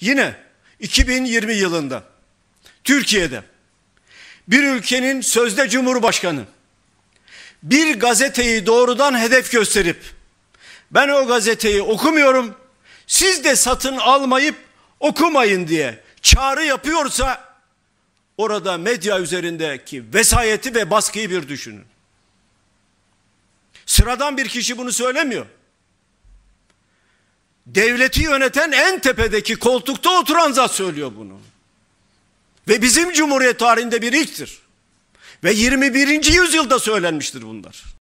Yine 2020 yılında Türkiye'de bir ülkenin sözde cumhurbaşkanı bir gazeteyi doğrudan hedef gösterip ben o gazeteyi okumuyorum siz de satın almayıp okumayın diye çağrı yapıyorsa orada medya üzerindeki vesayeti ve baskıyı bir düşünün. Sıradan bir kişi bunu söylemiyor devleti yöneten en tepedeki koltukta oturan zat söylüyor bunu. Ve bizim Cumhuriyet tarihinde bir ilktir. Ve 21. yüzyılda söylenmiştir bunlar.